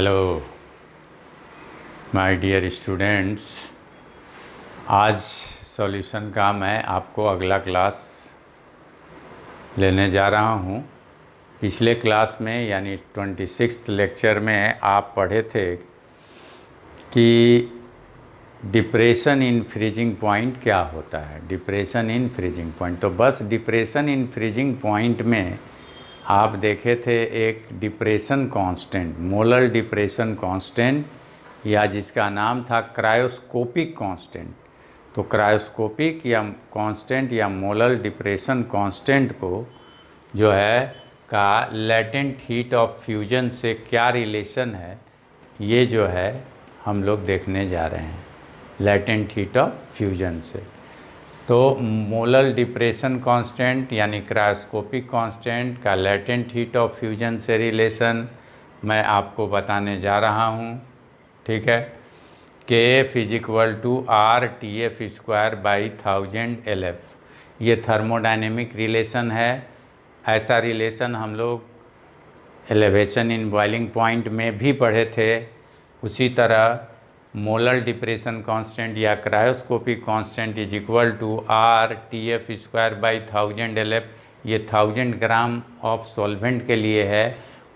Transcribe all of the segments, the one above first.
hello my dear students आज solution का मैं आपको अगला क्लास लेने जा रहा हूं पिछले क्लास में यानी ट्वेंटी सिक्स लेक्चर में आप पढ़े थे कि डिप्रेशन इन फ्रीजिंग पॉइंट क्या होता है डिप्रेशन इन फ्रीजिंग पॉइंट तो बस डिप्रेशन इन फ्रीजिंग पॉइंट में आप देखे थे एक depression constant molar depression constant या जिसका नाम था क्रायोस्कोपिक कांस्टेंट तो क्रायोस्कोपिक या कांस्टेंट या मोलर डिप्रेशन कांस्टेंट को जो है का लेटेंट हीट ऑफ फ्यूजन से क्या रिलेशन है ये जो है हम लोग देखने जा रहे हैं लेटेंट हीट ऑफ फ्यूजन से तो मोलल डिप्रेशन कांस्टेंट यानी क्रायोस्कोपिक कांस्टेंट का लेटेंट हीट ऑफ फ्यूजन से रिलेशन मैं आपको बताने जा रहा हूँ ठीक है K F is equal to R T F square by thousand L F ये थर्मोडाइनेमिक रिलेशन है ऐसा रिलेशन हम लोग एलिवेशन इन बॉइलिंग पॉइंट में भी पढ़े थे उसी तरह मोलर डिप्रेशन कांस्टेंट या cryoscopic constant is equal to R T F square by thousand L F ये थाउजेंड ग्राम ऑफ सॉल्वेंट के लिए है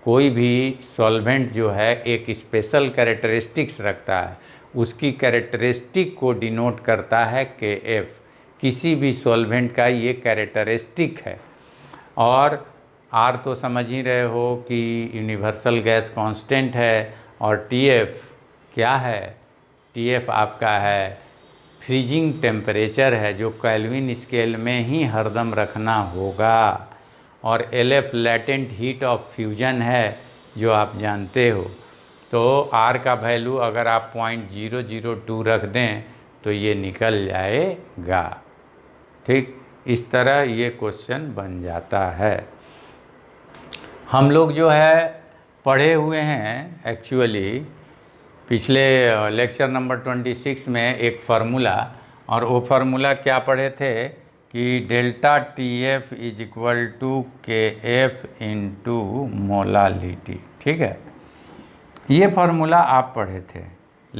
कोई भी सॉल्वेंट जो है एक स्पेशल कैरेक्टरिस्टिक्स रखता है उसकी कैरेक्टरिस्टिक को डिनोट करता है के एफ किसी भी सॉल्वेंट का ये कैरेक्टरिस्टिक है और आर तो समझ ही रहे हो कि यूनिवर्सल गैस कांस्टेंट है और टी एफ क्या है टीएफ आपका है फ्रीजिंग टेम्परेचर है जो कैलविन स्केल में ही हरदम रखना होगा और LF latent heat of fusion है जो आप जानते हो तो आर का वैल्यू अगर आप पॉइंट जीरो जीरो टू रख दें तो ये निकल जाएगा ठीक इस तरह ये क्वेश्चन बन जाता है हम लोग जो है पढ़े हुए हैं एक्चुअली पिछले लेक्चर नंबर 26 में एक फार्मूला और वो फार्मूला क्या पढ़े थे कि delta T F is equal to K F into molality ठीक है ये फार्मूला आप पढ़े थे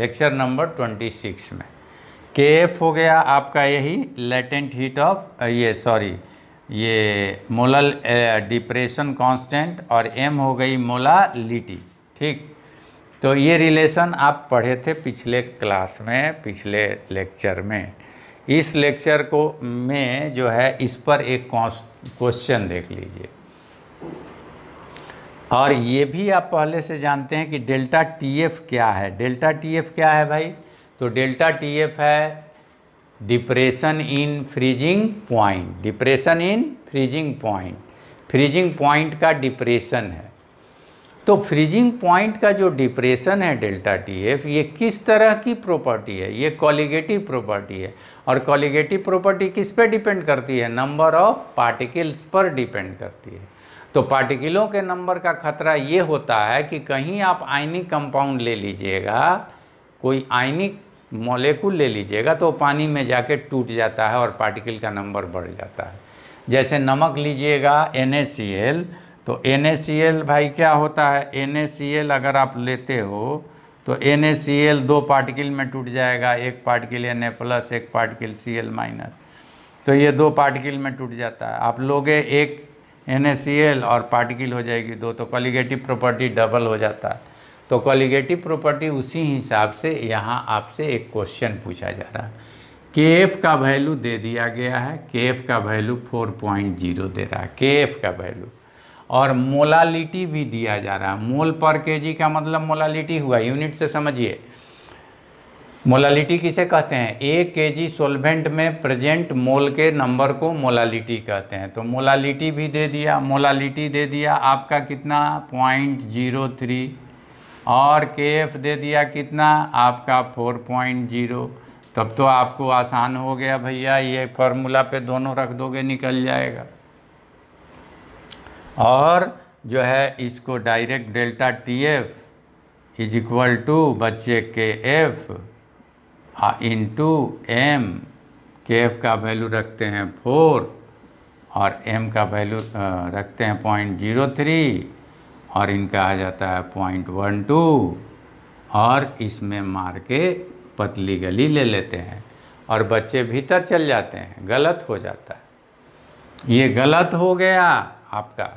लेक्चर नंबर 26 में के एफ हो गया आपका यही लेटेंट हीट ऑफ ये सॉरी ये मोलल डिप्रेशन कांस्टेंट और एम हो गई मोलालिटी ठीक तो ये रिलेशन आप पढ़े थे पिछले क्लास में पिछले लेक्चर में इस लेक्चर को में जो है इस पर एक क्वेश्चन देख लीजिए और ये भी आप पहले से जानते हैं कि डेल्टा टीएफ क्या है डेल्टा टीएफ क्या है भाई तो डेल्टा टीएफ है depression in freezing point depression in freezing point freezing point का डिप्रेशन है तो फ्रीजिंग पॉइंट का जो डिप्रेशन है डेल्टा टी एफ ये किस तरह की प्रॉपर्टी है ये कॉलीगेटिव प्रॉपर्टी है और कॉलीगेटिव प्रॉपर्टी किस पे डिपेंड करती है नंबर ऑफ पार्टिकल्स पर डिपेंड करती है तो पार्टिकलों के नंबर का खतरा ये होता है कि कहीं आप आयनिक कंपाउंड ले लीजिएगा कोई आयनिक मोलिकुल ले लीजिएगा तो पानी में जाके टूट जाता है और पार्टिकल का नंबर बढ़ जाता है जैसे नमक लीजिएगा एन तो एन भाई क्या होता है एन अगर आप लेते हो तो एन दो पार्टिकल में टूट जाएगा एक पार्टिकल एन प्लस एक पार्टिकल सी एल माइनस तो ये दो पार्टिकल में टूट जाता है आप लोगे एक एन और पार्टिकल हो जाएगी दो तो कॉलीगेटिव प्रॉपर्टी डबल हो जाता है तो कॉलीगेटिव प्रॉपर्टी उसी हिसाब से यहाँ आपसे एक क्वेश्चन पूछा जा रहा है के एफ का वैल्यू दे दिया गया है के एफ का वैल्यू फोर पॉइंट जीरो दे रहा है के एफ का वैल्यू और मोलालिटी भी दिया जा रहा है मोल पर के जी का मतलब मोलालिटी हुआ यूनिट से समझिए मोलालिटी किसे कहते हैं एक के जी सोलभेंट में प्रेजेंट मोल के नंबर को मोलालिटी कहते हैं तो मोलालिटी भी दे दिया मोलालिटी दे दिया आपका कितना पॉइंट जीरो थ्री और के एफ दे दिया कितना आपका फोर पॉइंट जीरो तब तो आपको आसान हो गया भैया ये फार्मूला पे दोनों रख दोगे निकल जाएगा और जो है इसको direct delta T F is equal to बच्चे K F into M K F का वैल्यू रखते हैं फोर और एम का वैल्यू रखते हैं पॉइंट जीरो थ्री और इनका आ जाता है पॉइंट वन टू और इसमें मार के पतली गली ले लेते हैं और बच्चे भीतर चल जाते हैं गलत हो जाता है ये गलत हो गया आपका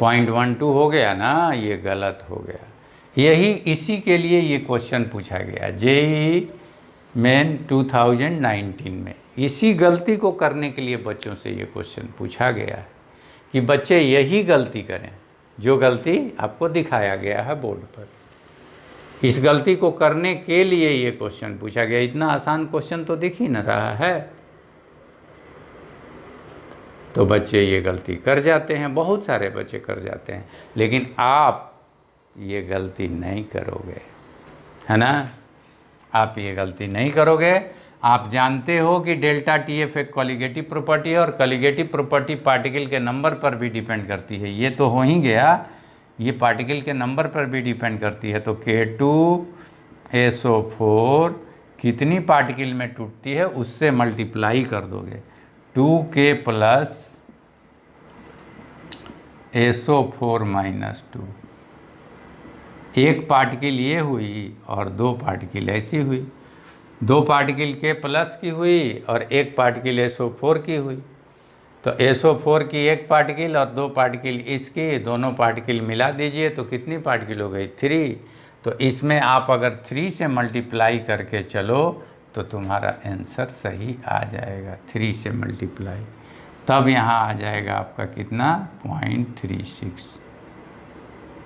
पॉइंट वन टू हो गया ना ये गलत हो गया यही इसी के लिए ये क्वेश्चन पूछा गया जेई मेन 2019 में इसी गलती को करने के लिए बच्चों से ये क्वेश्चन पूछा गया है कि बच्चे यही गलती करें जो गलती आपको दिखाया गया है बोर्ड पर इस गलती को करने के लिए ये क्वेश्चन पूछा गया इतना आसान क्वेश्चन तो दिख ही ना रहा है तो बच्चे ये गलती कर जाते हैं बहुत सारे बच्चे कर जाते हैं लेकिन आप ये गलती नहीं करोगे है ना आप ये गलती नहीं करोगे आप जानते हो कि डेल्टा टी एफ एक कॉलीगेटिव प्रॉपर्टी है और कॉलीगेटिव प्रॉपर्टी पार्टिकल के नंबर पर भी डिपेंड करती है ये तो हो ही गया ये पार्टिकल के नंबर पर भी डिपेंड करती है तो के टू फोर कितनी पार्टिकल में टूटती है उससे मल्टीप्लाई कर दोगे to K plus SO four minus two एक पार्टिकल ये हुई और दो पार्टिकल ऐसी हुई दो पार्टिकल के प्लस की हुई और एक पार्टिकल एसओ फोर की हुई तो एसओ फोर की एक पार्टिकल और दो पार्टिकल इसकी दोनों पार्टिकल मिला दीजिए तो कितनी पार्टिकल हो गई थ्री तो इसमें आप अगर थ्री से मल्टीप्लाई करके चलो तो तुम्हारा आंसर सही आ जाएगा थ्री से मल्टीप्लाई तब यहाँ आ जाएगा आपका कितना point three six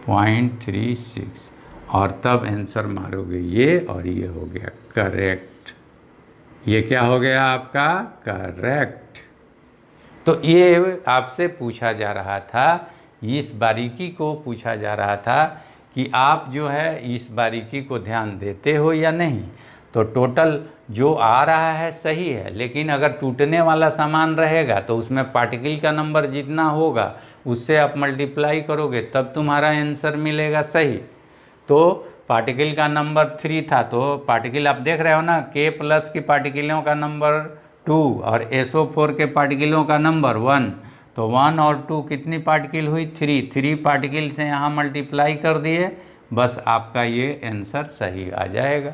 point three six और तब आंसर मारोगे ये और ये हो गया करेक्ट ये क्या हो गया आपका करेक्ट तो ये आपसे पूछा जा रहा था इस बारीकी को पूछा जा रहा था कि आप जो है इस बारीकी को ध्यान देते हो या नहीं तो टोटल जो आ रहा है सही है लेकिन अगर टूटने वाला सामान रहेगा तो उसमें पार्टिकल का नंबर जितना होगा उससे आप मल्टीप्लाई करोगे तब तुम्हारा आंसर मिलेगा सही तो पार्टिकल का नंबर थ्री था तो पार्टिकल आप देख रहे हो ना के प्लस की पार्टिकलों का नंबर टू तो और एस ओ फोर के पार्टिकलों का नंबर वन तो वन और टू कितनी पार्टिकल हुई थ्री थ्री पार्टिकल से यहाँ मल्टीप्लाई कर दिए बस आपका ये आंसर सही आ जाएगा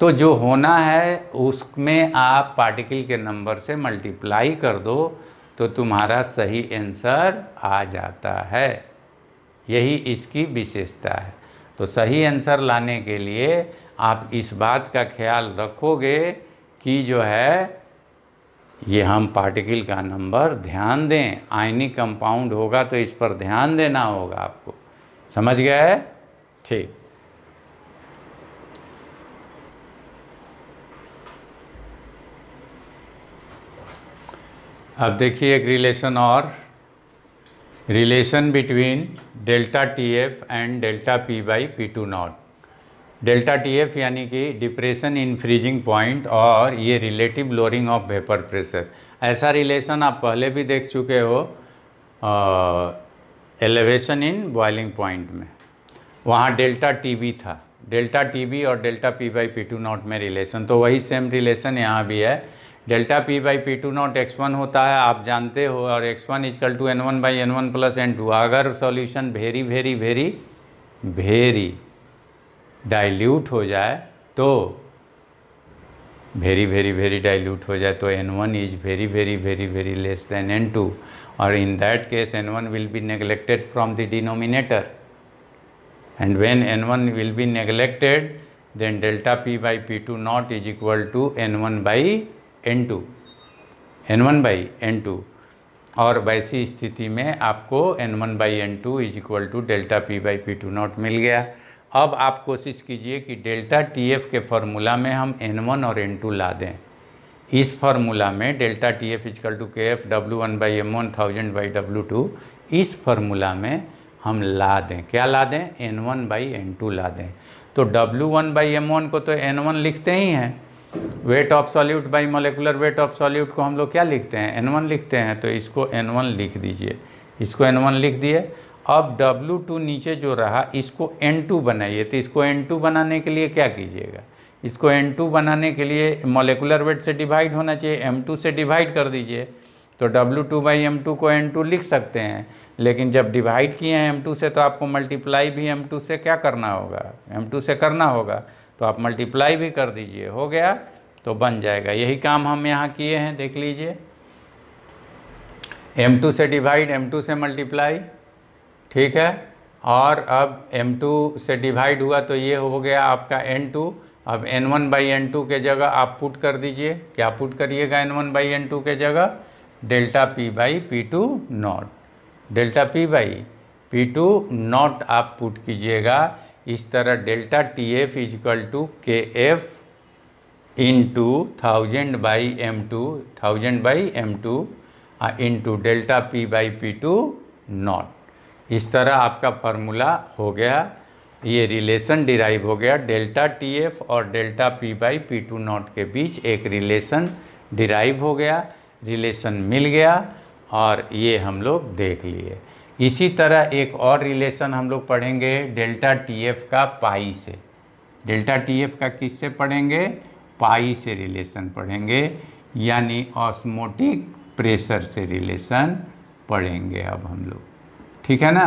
तो जो होना है उसमें आप पार्टिकल के नंबर से मल्टीप्लाई कर दो तो तुम्हारा सही आंसर आ जाता है यही इसकी विशेषता है तो सही आंसर लाने के लिए आप इस बात का ख्याल रखोगे कि जो है ये हम पार्टिकल का नंबर ध्यान दें आयनी कंपाउंड होगा तो इस पर ध्यान देना होगा आपको समझ गए ठीक अब देखिए एक रिलेशन और relation between delta T F and delta P by P two naught delta T F यानी कि डिप्रेशन इन फ्रीजिंग पॉइंट और ये relative lowering of vapour pressure ऐसा रिलेशन आप पहले भी देख चुके हो एलिवेशन इन बॉइलिंग पॉइंट में वहाँ डेल्टा टी बी था डेल्टा टी बी और delta P by P two naught में रिलेशन तो वही सेम रिलेशन यहाँ भी है delta P by P two naught X one होता है आप जानते हो और X one is equal to N one by N one plus N two अगर solution very very very very dilute हो जाए तो वेरी वेरी वेरी डाइल्यूट हो जाए तो N one is very very very very less than N two और in that case N one will be neglected from the denominator and when N one will be neglected then delta P by P two naught is equal to N one by N two N one by N two और वैसी स्थिति में आपको N one by N two is equal to delta P by P two naught मिल गया अब आप कोशिश कीजिए कि डेल्टा टी एफ के फॉर्मूला में हम एन वन और एन टू ला दें इस फॉर्मूला में delta T F is equal to K F W one by M one thousand by W two इस फॉर्मूला में हम ला दें क्या ला दें N one by N two ला दें तो W one by M one को तो एन वन लिखते ही हैं weight of solute by molecular weight of solute को हम लोग क्या लिखते हैं एन लिखते हैं तो इसको एन लिख दीजिए इसको एन लिख दिए अब W2 नीचे जो रहा इसको N2 बनाइए तो इसको N2 बनाने के लिए क्या कीजिएगा इसको N2 बनाने के लिए मोलिकुलर वेट से डिवाइड होना चाहिए M2 से डिवाइड कर दीजिए तो W2 टू बाई एम को N2 लिख सकते हैं लेकिन जब डिवाइड किए हैं M2 से तो आपको मल्टीप्लाई भी M2 से क्या करना होगा M2 से करना होगा तो आप मल्टीप्लाई भी कर दीजिए हो गया तो बन जाएगा यही काम हम यहाँ किए हैं देख लीजिए M2 से डिवाइड M2 से मल्टीप्लाई ठीक है और अब M2 से डिवाइड हुआ तो ये हो गया आपका N2 अब N1 वन बाई एन के जगह आप पुट कर दीजिए क्या पुट करिएगा N1 वन बाई एन के जगह delta P by P two naught delta P by P two naught आप पुट कीजिएगा इस तरह delta T F is equal to K F into thousand by M two thousand by M two into delta P by P two naught इस तरह आपका formula हो गया ये रिलेशन डिराइव हो गया डेल्टा टी एफ और delta P by P two naught के बीच एक रिलेशन डिराइव हो गया रिलेशन मिल गया और ये हम लोग देख लिए इसी तरह एक और रिलेशन हम लोग पढ़ेंगे डेल्टा टी एफ का पाई से डेल्टा टी एफ का किससे पढ़ेंगे पाई से रिलेशन पढ़ेंगे यानी ऑस्मोटिक प्रेशर से रिलेशन पढ़ेंगे अब हम लोग ठीक है ना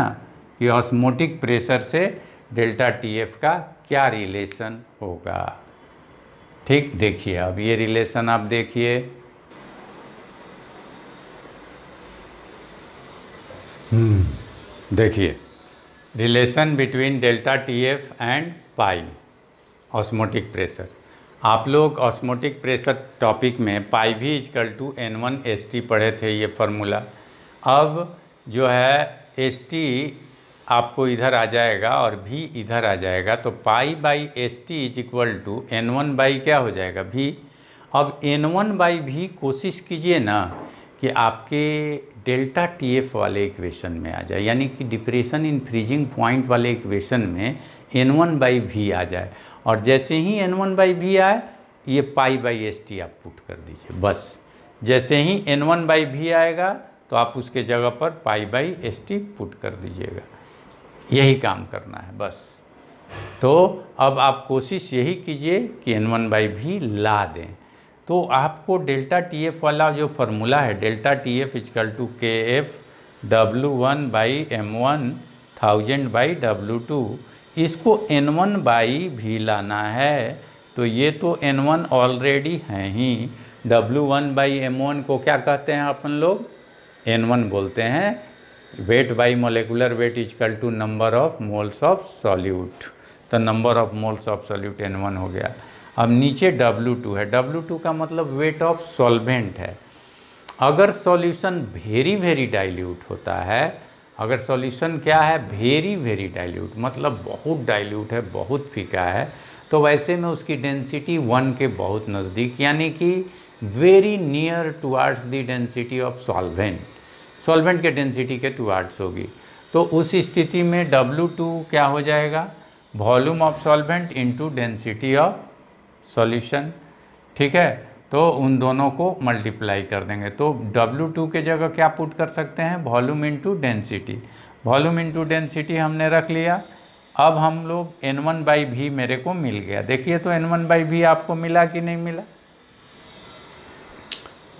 कि ऑस्मोटिक प्रेशर से डेल्टा टी एफ का क्या रिलेशन होगा ठीक देखिए अब ये रिलेशन आप देखिए देखिए relation between delta T F and pi osmotic pressure आप लोग ऑस्मोटिक प्रेशर टॉपिक में पाई भी is equal to N one S T पढ़े थे ये फार्मूला अब जो है एस टी आपको इधर आ जाएगा और भी इधर आ जाएगा तो pi by S T is equal to N one by क्या हो जाएगा भी अब एन वन बाई भी कोशिश कीजिए ना कि आपके डेल्टा टी एफ वाले इक्वेशन में आ जाए यानी कि डिप्रेशन इन फ्रीजिंग पॉइंट वाले इक्वेशन में एन वन बाई वी आ जाए और जैसे ही एन वन बाई वी आए ये पाई बाई एस टी आप पुट कर दीजिए बस जैसे ही एन वन बाई वी आएगा तो आप उसके जगह पर pi by S T put कर दीजिएगा यही काम करना है बस तो अब आप कोशिश यही कीजिए कि एन वन बाई भी ला दें तो आपको डेल्टा टी एफ वाला जो फार्मूला है delta T F is equal to K F W one by M one thousand by W two इसको एन वन बाई भी लाना है तो ये तो एन वन ऑलरेडी है ही W one by M one को क्या कहते हैं अपन लोग एन वन बोलते हैं weight by molecular weight is equal to number of moles of solute तो number of moles of solute N one हो गया अब नीचे W2 है W2 का मतलब वेट ऑफ सॉल्वेंट है अगर सॉल्यूशन वेरी वेरी डाइल्यूट होता है अगर सॉल्यूशन क्या है वेरी वेरी डाइल्यूट मतलब बहुत डाइल्यूट है बहुत फीका है तो वैसे में उसकी डेंसिटी वन के बहुत नज़दीक यानी कि very near towards the density of solvent solvent के डेंसिटी के टुअर्ड्स होगी तो उस स्थिति में W2 क्या हो जाएगा volume of solvent into density of solution ठीक है तो उन दोनों को मल्टीप्लाई कर देंगे तो W2 के जगह क्या पुट कर सकते हैं volume into density volume into density हमने रख लिया अब हम लोग एन वन बाई भी मेरे को मिल गया देखिए तो एन वन बाई भी आपको मिला कि नहीं मिला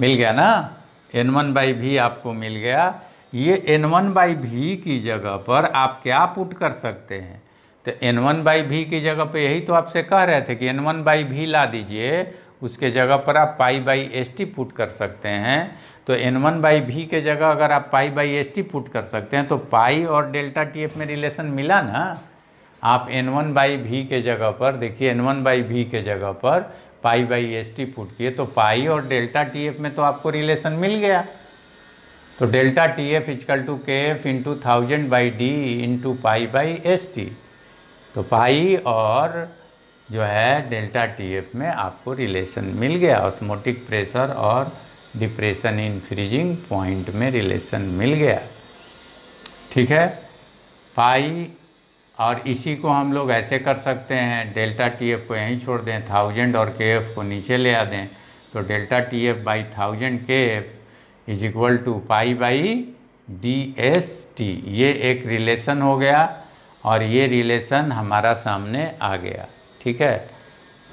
मिल गया ना एन वन बाई भी आपको मिल गया ये एन वन बाई भी की जगह पर आप क्या पुट कर सकते हैं तो एन वन बाई भी की जगह पे यही तो आपसे कह रहे थे कि एन वन बाई भी ला दीजिए उसके जगह पर आप pi by S T put कर सकते हैं तो एन वन बाई भी के जगह अगर आप pi by S T put कर सकते हैं तो पाई और डेल्टा टी एफ में रिलेशन मिला ना आप एन वन बाई भी के जगह पर देखिए एन वन बाई भी के जगह पर pi by S T put किए तो पाई और डेल्टा टी एफ में तो आपको रिलेशन मिल गया तो delta T F is equal to K F into thousand by D into pi by S T तो पाई और जो है डेल्टा टी एफ में आपको रिलेशन मिल गया ऑस्मोटिक प्रेशर और डिप्रेशन इन फ्रीजिंग पॉइंट में रिलेशन मिल गया ठीक है पाई और इसी को हम लोग ऐसे कर सकते हैं डेल्टा टी एफ को यहीं छोड़ दें थाउजेंड और के एफ को नीचे ले आ दें तो delta T F by thousand K F is equal to pi by D S T ये एक रिलेशन हो गया और ये रिलेशन हमारा सामने आ गया ठीक है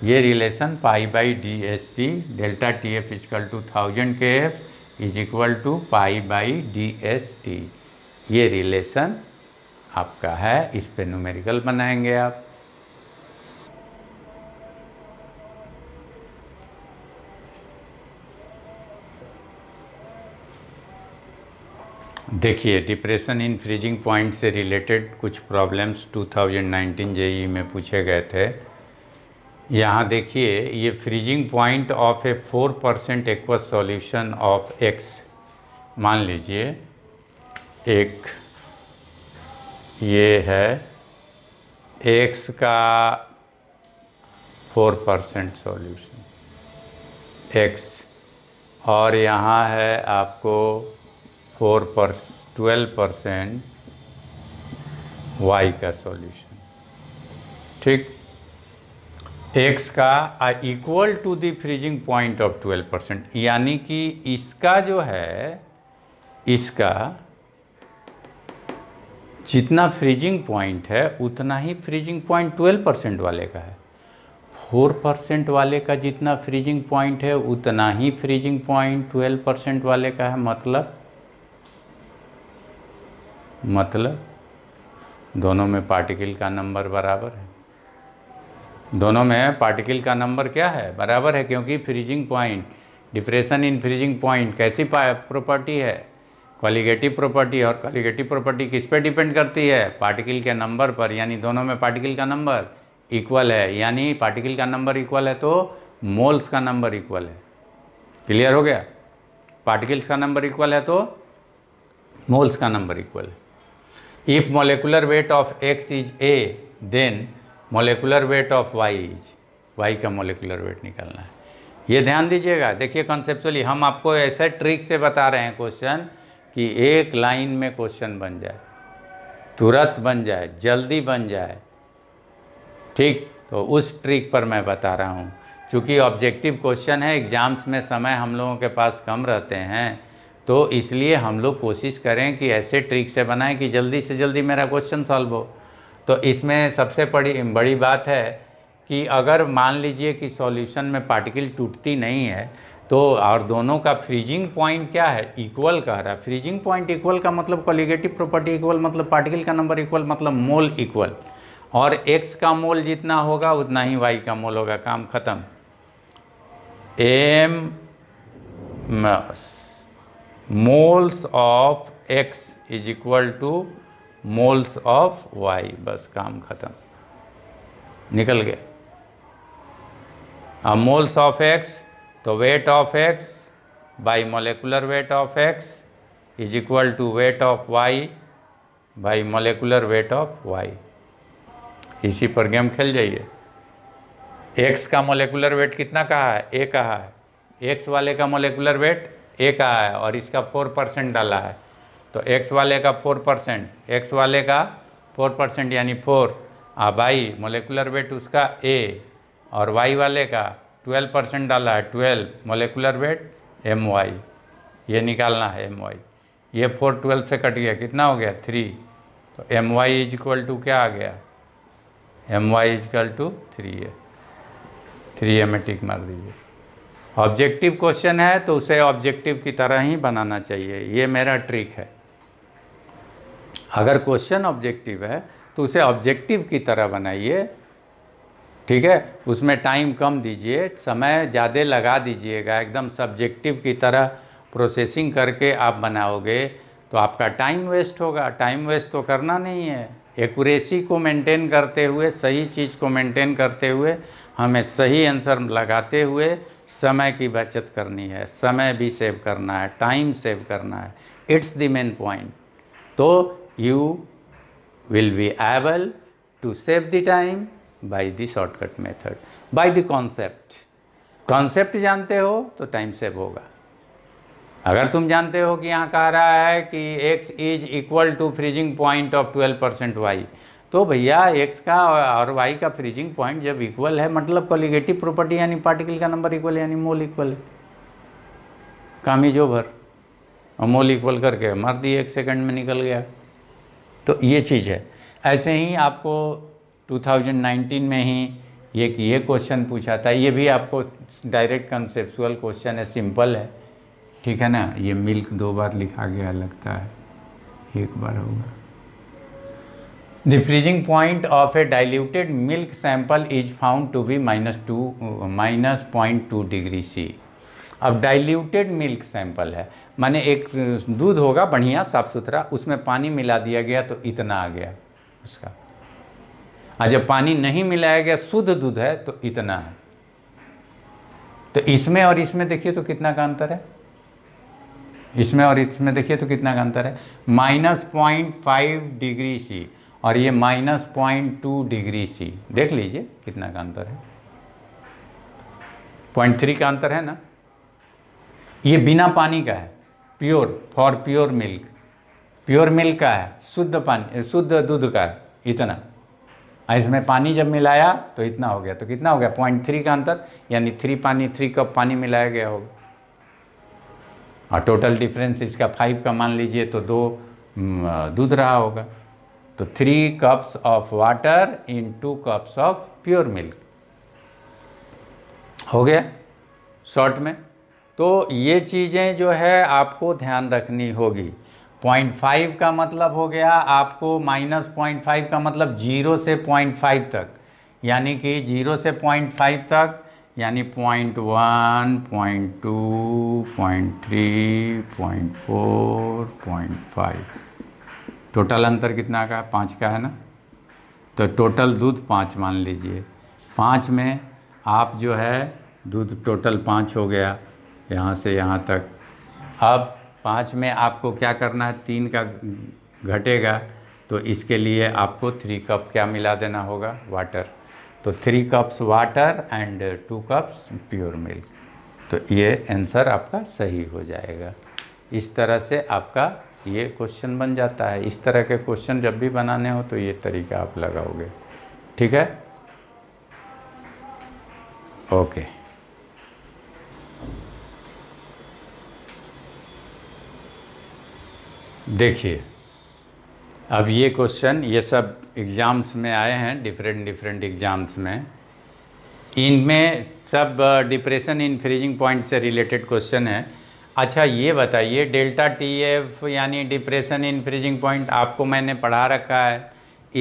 ये relation pi by D S T delta T F is equal to thousand K F is equal to pi by D S T ये रिलेशन आपका है इस पे न्यूमेरिकल बनाएंगे आप देखिए डिप्रेशन इन फ्रीजिंग पॉइंट से रिलेटेड कुछ प्रॉब्लम्स 2019 जेई में पूछे गए थे यहाँ देखिए ये freezing point of a four percent aqueous solution of X मान लीजिए एक ये है एक्स का फोर परसेंट सॉल्यूशन एक्स और यहाँ है आपको फोर पर ट्वेल्व परसेंट वाई का सॉल्यूशन ठीक एक्स का आई equal to the freezing point of twelve percent यानी कि इसका जो है इसका जितना फ्रीजिंग पॉइंट है उतना ही फ्रीजिंग पॉइंट ट्वेल्व परसेंट वाले का है फोर परसेंट वाले का जितना फ्रीजिंग पॉइंट है उतना ही फ्रीजिंग पॉइंट ट्वेल्व परसेंट वाले का है मतलब मतलब दोनों में पार्टिकल का नंबर बराबर है दोनों में पार्टिकल का नंबर क्या है बराबर है क्योंकि freezing point depression in freezing point कैसी प्रॉपर्टी है क्वालिगेटिव प्रॉपर्टी और क्वालिगेटिव प्रॉपर्टी किस पे डिपेंड करती है पार्टिकल के नंबर पर यानी दोनों में पार्टिकल का नंबर इक्वल है यानी पार्टिकल का नंबर इक्वल है तो मोल्स का नंबर इक्वल है क्लियर हो गया पार्टिकल्स का नंबर इक्वल है तो मोल्स का नंबर इक्वल है if molecular weight of x is a then molecular weight of y is y का molecular weight निकालना है ये ध्यान दीजिएगा देखिए कॉन्सेप्चुअली हम आपको ऐसे ट्रिक से बता रहे हैं क्वेश्चन कि एक लाइन में क्वेश्चन बन जाए तुरंत बन जाए जल्दी बन जाए ठीक तो उस ट्रिक पर मैं बता रहा हूँ चूँकि ऑब्जेक्टिव क्वेश्चन है एग्ज़ाम्स में समय हम लोगों के पास कम रहते हैं तो इसलिए हम लोग कोशिश करें कि ऐसे ट्रिक से बनाएं कि जल्दी से जल्दी मेरा क्वेश्चन सॉल्व हो तो इसमें सबसे बड़ी बड़ी बात है कि अगर मान लीजिए कि सॉल्यूशन में पार्टिकल टूटती नहीं है तो और दोनों का फ्रीजिंग पॉइंट क्या है इक्वल कह रहा है फ्रीजिंग पॉइंट इक्वल का मतलब कॉलिगेटिव प्रॉपर्टी इक्वल मतलब पार्टिकल का नंबर इक्वल मतलब मोल इक्वल और एक्स का मोल जितना होगा उतना ही वाई का मोल होगा काम खत्म M moles of X is equal to moles of Y बस काम खत्म निकल गए अब मोल्स ऑफ एक्स तो weight of X by molecular weight of X is equal to weight of Y by molecular weight of Y इसी पर game खेल जाइए एक्स का मोलिकुलर वेट कितना कहा है ए कहा है एक्स वाले का मोलिकुलर वेट ए का है और इसका फोर परसेंट डाला है तो एक्स वाले का फोर परसेंट एक्स वाले का फोर परसेंट यानी फोर आ वाई मोलिकुलर वेट उसका ए और वाई वाले का ट्वेल्व परसेंट डाला है twelve molecular weight M Y ये निकालना है एम वाई ये फोर ट्वेल्व से कट गया कितना हो गया थ्री तो M Y is equal to क्या आ गया M Y equal to three A three A में टिक मार दीजिए ऑब्जेक्टिव क्वेश्चन है तो उसे ऑब्जेक्टिव की तरह ही बनाना चाहिए ये मेरा ट्रिक है अगर क्वेश्चन ऑब्जेक्टिव है तो उसे ऑब्जेक्टिव की तरह बनाइए ठीक है उसमें टाइम कम दीजिए समय ज़्यादा लगा दीजिएगा एकदम सब्जेक्टिव की तरह प्रोसेसिंग करके आप बनाओगे तो आपका टाइम वेस्ट होगा टाइम वेस्ट तो करना नहीं है एक्यूरेसी को मेंटेन करते हुए सही चीज़ को मेंटेन करते हुए हमें सही आंसर लगाते हुए समय की बचत करनी है समय भी सेव करना है टाइम सेव करना है इट्स द मेन पॉइंट तो you will be able to save the time by the shortcut method by the concept concept जानते हो तो टाइम सेव होगा अगर तुम जानते हो कि यहाँ कह रहा है कि X is equal to freezing point of twelve percent Y तो भैया एक्स का और वाई का फ्रीजिंग पॉइंट जब इक्वल है मतलब क्वालिगेटिव प्रॉपर्टी यानी पार्टिकल का नंबर इक्वल यानी मोल इक्वल है जो भर और मोल इक्वल करके मार दिए एक सेकंड में निकल गया तो ये चीज़ है ऐसे ही आपको 2019 में ही एक ये क्वेश्चन पूछा था ये भी आपको डायरेक्ट कंसेप्चुअल क्वेश्चन है सिंपल है ठीक है ना ये मिल्क दो बार लिखा गया लगता है एक बार होगा the freezing point of a diluted milk sample is found to be minus two minus point two degree C अब डाइल्यूटेड मिल्क सैंपल है माने एक दूध होगा बढ़िया साफ़ सुथरा उसमें पानी मिला दिया गया तो इतना आ गया उसका और जब पानी नहीं मिलाया गया शुद्ध दूध है तो इतना है तो इसमें और इसमें देखिए तो कितना का अंतर है इसमें और इसमें देखिए तो कितना का अंतर है minus point five degree C और ये minus point two degree C देख लीजिए कितना का अंतर है पॉइंट थ्री का अंतर है ना ये बिना पानी का है pure for pure milk pure milk का है शुद्ध पानी शुद्ध दूध का है इतना इसमें पानी जब मिलाया तो इतना हो गया तो कितना हो गया पॉइंट थ्री का अंतर यानी थ्री पानी थ्री कप पानी मिलाया गया होगा और टोटल डिफरेंस इसका फाइव का मान लीजिए तो दो दूध रहा होगा तो three cups of water in two cups of pure milk हो गया शॉर्ट में तो ये चीज़ें जो है आपको ध्यान रखनी होगी पॉइंट फाइव का मतलब हो गया आपको माइनस पॉइंट फाइव का मतलब जीरो से पॉइंट फाइव तक यानी कि जीरो से पॉइंट फाइव तक यानी point one point two point three point four point five total अंतर कितना का है पाँच का है ना तो टोटल दूध पाँच मान लीजिए पाँच में आप जो है दूध टोटल पाँच हो गया यहाँ से यहाँ तक अब पाँच में आपको क्या करना है तीन का घटेगा तो इसके लिए आपको थ्री कप क्या मिला देना होगा वाटर तो three cups water and two cups pure milk तो ये आंसर आपका सही हो जाएगा इस तरह से आपका ये क्वेश्चन बन जाता है इस तरह के क्वेश्चन जब भी बनाने हो तो ये तरीका आप लगाओगे ठीक है ओके देखिए अब ये क्वेश्चन ये सब एग्ज़ाम्स में आए हैं डिफरेंट डिफरेंट एग्ज़ाम्स में इनमें सब डिप्रेशन इन फ्रीजिंग पॉइंट से रिलेटेड क्वेश्चन है अच्छा ये बताइए डेल्टा टी एफ यानी डिप्रेशन इन फ्रीजिंग पॉइंट आपको मैंने पढ़ा रखा है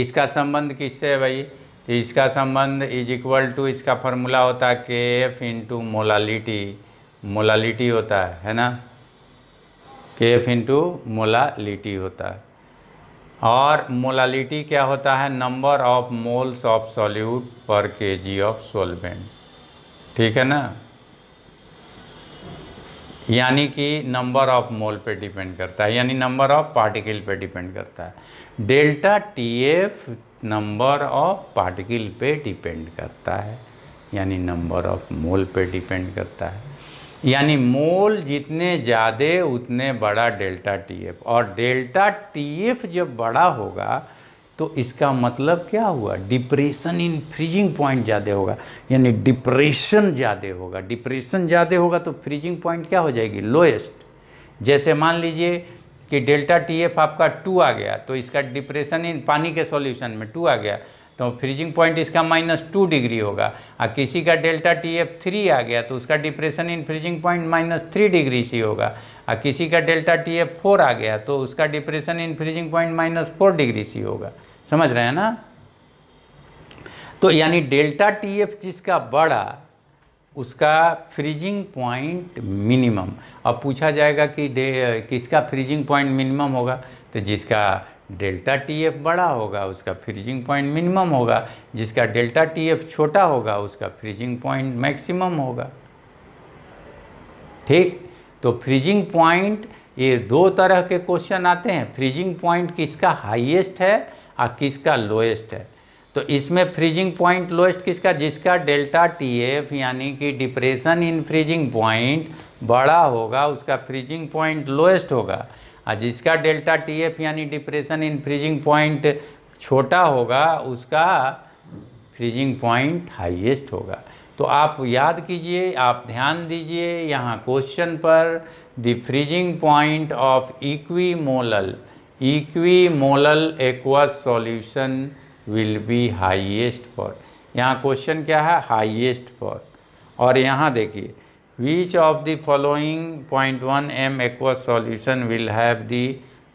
इसका संबंध किससे है भाई तो इसका संबंध इज इक्वल टू इसका फॉर्मूला होता है K F into molality molality होता है है ना के एफ इंटू मोलालिटी होता है और मोलालिटी क्या होता है number of moles of solute per K ji of solvent ठीक है ना यानी कि नंबर ऑफ मोल पे डिपेंड करता है यानी नंबर ऑफ पार्टिकल पे डिपेंड करता है delta T F number of particle पे डिपेंड करता है यानी नंबर ऑफ मोल पे डिपेंड करता है यानी मोल जितने ज़्यादा उतने बड़ा डेल्टा टी एफ और डेल्टा टी एफ जब बड़ा होगा तो इसका मतलब क्या हुआ डिप्रेशन इन फ्रीजिंग पॉइंट ज़्यादा होगा यानी डिप्रेशन ज़्यादा होगा डिप्रेशन ज़्यादा होगा तो फ्रीजिंग पॉइंट क्या हो जाएगी लोएस्ट जैसे मान लीजिए कि डेल्टा टी एफ आपका टू आ गया तो इसका डिप्रेशन इन पानी के सॉल्यूशन में टू आ गया तो फ्रीजिंग पॉइंट इसका माइनस टू डिग्री होगा और किसी का डेल्टा टी एफ थ्री आ गया तो उसका depression in freezing point minus three degree C होगा और किसी का डेल्टा टी एफ फोर आ गया तो उसका depression in freezing point minus four degree C होगा समझ रहे हैं ना तो यानी डेल्टा टी एफ जिसका बड़ा उसका फ्रीजिंग पॉइंट मिनिमम अब पूछा जाएगा कि किसका फ्रीजिंग पॉइंट मिनिमम होगा तो जिसका डेल्टा टी एफ बड़ा होगा उसका फ्रीजिंग पॉइंट मिनिमम होगा जिसका डेल्टा टी एफ छोटा होगा उसका फ्रीजिंग पॉइंट मैक्सिमम होगा ठीक तो फ्रीजिंग पॉइंट ये दो तरह के क्वेश्चन आते हैं फ्रीजिंग पॉइंट किसका हाईएस्ट है और किसका लोएस्ट है तो इसमें फ्रीजिंग पॉइंट लोएस्ट किसका जिसका डेल्टा टी एफ यानी कि डिप्रेशन इन फ्रीजिंग पॉइंट बड़ा होगा उसका फ्रीजिंग पॉइंट लोएस्ट होगा और जिसका डेल्टा टी एफ यानी डिप्रेशन इन फ्रीजिंग पॉइंट छोटा होगा उसका फ्रीजिंग पॉइंट हाईएस्ट होगा तो आप याद कीजिए आप ध्यान दीजिए यहाँ क्वेश्चन पर the freezing point of equimolal equimolal aqueous solution will be highest for यहाँ क्वेश्चन क्या है हाईएस्ट फॉर और यहाँ देखिए which of the following point one M aqueous solution will have the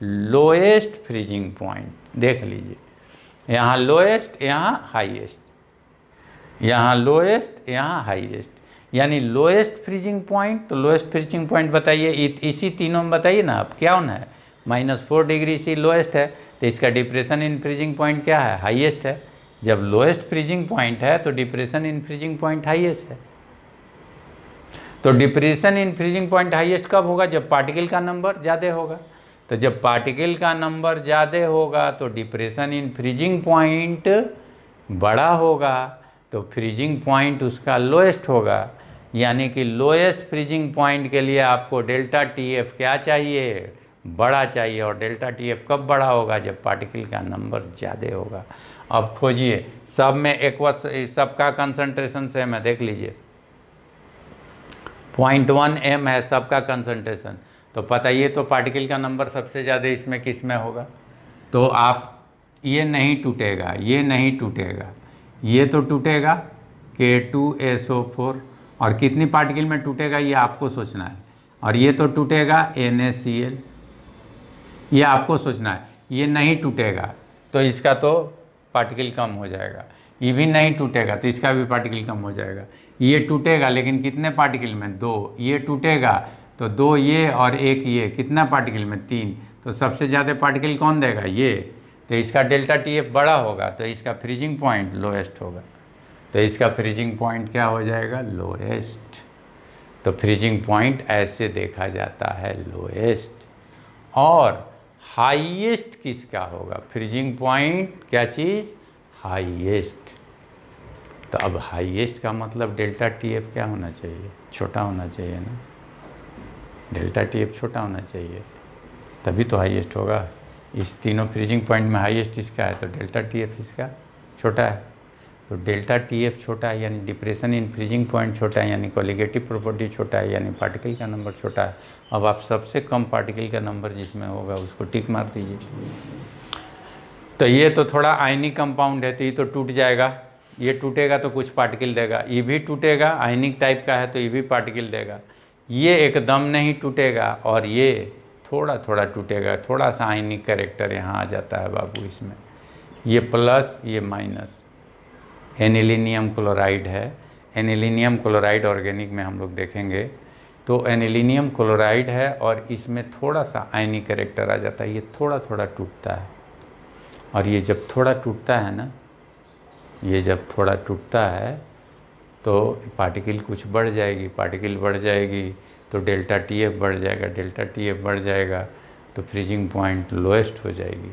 lowest freezing point देख लीजिए यहाँ lowest यहाँ हाईएस्ट यहाँ लोएस्ट यहाँ हाईएस्ट यानी लोएस्ट फ्रीजिंग पॉइंट तो लोएस्ट फ्रीजिंग पॉइंट बताइए इसी तीनों में बताइए ना आप क्या होना है minus four degree C lowest है तो इसका डिप्रेशन इन फ्रीजिंग पॉइंट क्या है हाईएस्ट है जब लोएस्ट फ्रीजिंग पॉइंट है तो depression in freezing point highest है तो depression in freezing point highest कब होगा जब पार्टिकल का नंबर ज़्यादा होगा तो जब पार्टिकल का नंबर ज़्यादा होगा तो डिप्रेशन इन फ्रीजिंग पॉइंट बड़ा होगा तो फ्रीजिंग पॉइंट उसका लोएस्ट होगा यानी कि लोएस्ट फ्रीजिंग पॉइंट के लिए आपको डेल्टा टी एफ क्या चाहिए बड़ा चाहिए और डेल्टा टी एफ कब बड़ा होगा जब पार्टिकल का नंबर ज़्यादा होगा अब खोजिए सब में एक एक्वा सबका कंसंट्रेशन सेम है देख लीजिए पॉइंट वन एम है सबका कंसंट्रेशन तो पता ये तो पार्टिकल का नंबर सबसे ज़्यादा इसमें किस में होगा तो आप ये नहीं टूटेगा ये नहीं टूटेगा ये तो टूटेगा के टू एस ओ फोर और कितनी पार्टिकल में टूटेगा ये आपको सोचना है और ये तो टूटेगा एन ए सी एल ये आपको सोचना है ये नहीं टूटेगा तो इसका तो पार्टिकल कम हो जाएगा ये भी नहीं टूटेगा तो इसका भी पार्टिकल कम हो जाएगा ये टूटेगा लेकिन कितने पार्टिकल में दो ये टूटेगा तो दो ये और एक ये कितना पार्टिकल में तीन तो सबसे ज़्यादा पार्टिकल कौन देगा ये तो इसका डेल्टा टी एफ बड़ा होगा तो इसका फ्रीजिंग पॉइंट लोएस्ट होगा तो इसका फ्रीजिंग पॉइंट क्या हो जाएगा लोएस्ट तो फ्रीजिंग पॉइंट ऐसे देखा जाता है लोएस्ट और हाईएस्ट किसका होगा फ्रीजिंग पॉइंट क्या चीज़ हाईएस्ट तो अब हाईएस्ट का मतलब डेल्टा टी एफ क्या होना चाहिए छोटा होना चाहिए ना डेल्टा टी एफ छोटा होना चाहिए तभी तो हाईएस्ट होगा इस तीनों फ्रीजिंग पॉइंट में हाईएस्ट इसका है तो डेल्टा टी एफ इसका छोटा है तो डेल्टा टी एफ छोटा है यानी डिप्रेशन इन फ्रीजिंग पॉइंट छोटा है यानी कॉलीगेटिव प्रॉपर्टी छोटा है यानी पार्टिकल का नंबर छोटा है अब आप सबसे कम पार्टिकल का नंबर जिसमें होगा उसको टिक मार दीजिए तो ये तो थोड़ा आयनिक कंपाउंड है तो ये तो टूट जाएगा ये टूटेगा तो कुछ पार्टिकल देगा ये भी टूटेगा आयनिक टाइप का है तो ये भी पार्टिकल देगा ये एकदम नहीं टूटेगा और ये थोड़ा थोड़ा टूटेगा थोड़ा सा आयनिक करेक्टर यहाँ आ जाता है बाबू इसमें ये प्लस ये माइनस एनिलिनियम क्लोराइड है एनिलिनियम क्लोराइड ऑर्गेनिक में हम लोग देखेंगे तो एनिलिनियम क्लोराइड है और इसमें थोड़ा सा आयनी करेक्टर आ जाता है ये थोड़ा थोड़ा टूटता है और ये जब थोड़ा टूटता है ना ये जब थोड़ा टूटता है तो पार्टिकल कुछ बढ़ जाएगी पार्टिकल बढ़ जाएगी तो डेल्टा टी एफ बढ़ जाएगा डेल्टा टी एफ बढ़ जाएगा तो फ्रीजिंग पॉइंट लोएस्ट हो जाएगी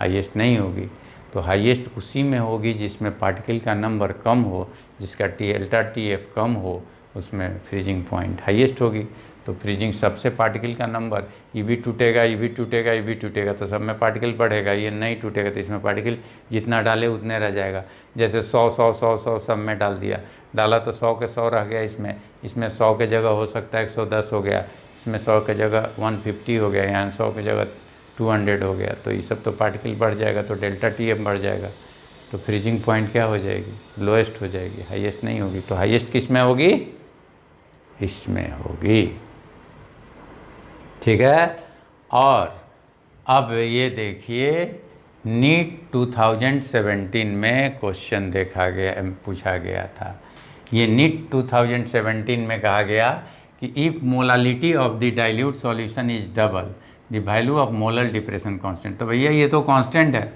हाइएस्ट नहीं होगी तो हाईएस्ट उसी में होगी जिसमें पार्टिकल का नंबर कम हो जिसका टी एल्टा टी एफ कम हो उसमें फ्रीजिंग पॉइंट हाईएस्ट होगी तो फ्रीजिंग सबसे पार्टिकल का नंबर ये e भी टूटेगा ये e भी टूटेगा ये e भी टूटेगा तो सब में पार्टिकल बढ़ेगा ये नहीं टूटेगा तो इसमें पार्टिकल जितना डाले उतने रह जाएगा जैसे सौ सौ सौ सौ सब में डाल दिया डाला तो सौ के सौ रह गया इसमें इसमें सौ के जगह हो सकता है एक सौ दस हो गया इसमें सौ के जगह वन फिफ्टी हो गया यहाँ सौ के जगह 200 हो गया तो ये सब तो पार्टिकल बढ़ जाएगा तो डेल्टा टी एम बढ़ जाएगा तो फ्रीजिंग पॉइंट क्या हो जाएगी लोएस्ट हो जाएगी हाईएस्ट नहीं होगी तो हाईएस्ट किस में होगी इसमें होगी ठीक है और अब ये देखिए नीट 2017 में क्वेश्चन देखा गया पूछा गया था ये नीट 2017 में कहा गया कि if molality of the dilute solution is double the value of molal depression constant तो भैया ये तो कांस्टेंट है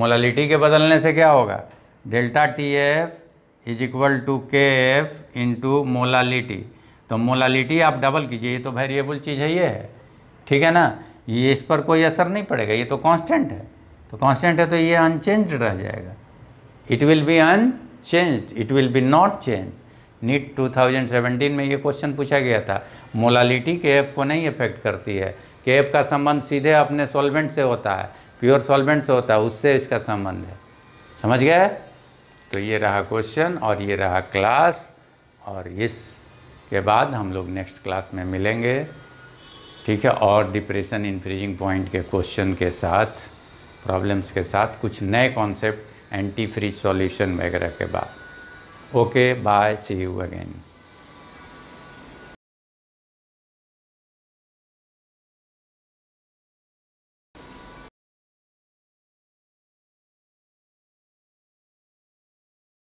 मोलालिटी के बदलने से क्या होगा delta T F is equal to K F into molality तो मोलालिटी आप डबल कीजिए ये तो वेरिएबल चीज़ है ये है ठीक है ना ये इस पर कोई असर नहीं पड़ेगा ये तो कांस्टेंट है तो कांस्टेंट है तो ये अनचेंज रह जाएगा it will be unchange it will be not change NEET 2017 में ये क्वेश्चन पूछा गया था मोलालिटी के एफ को नहीं अफेक्ट करती है केप का संबंध सीधे अपने सॉल्वेंट से होता है प्योर सॉल्वेंट से होता है उससे इसका संबंध है समझ गए तो ये रहा क्वेश्चन और ये रहा क्लास और इस के बाद हम लोग नेक्स्ट क्लास में मिलेंगे ठीक है और डिप्रेशन इन्फ्रीजिंग पॉइंट के क्वेश्चन के साथ प्रॉब्लम्स के साथ कुछ नए कॉन्सेप्ट एंटी फ्रीज सॉल्यूशन वगैरह के बाद okay bye see you again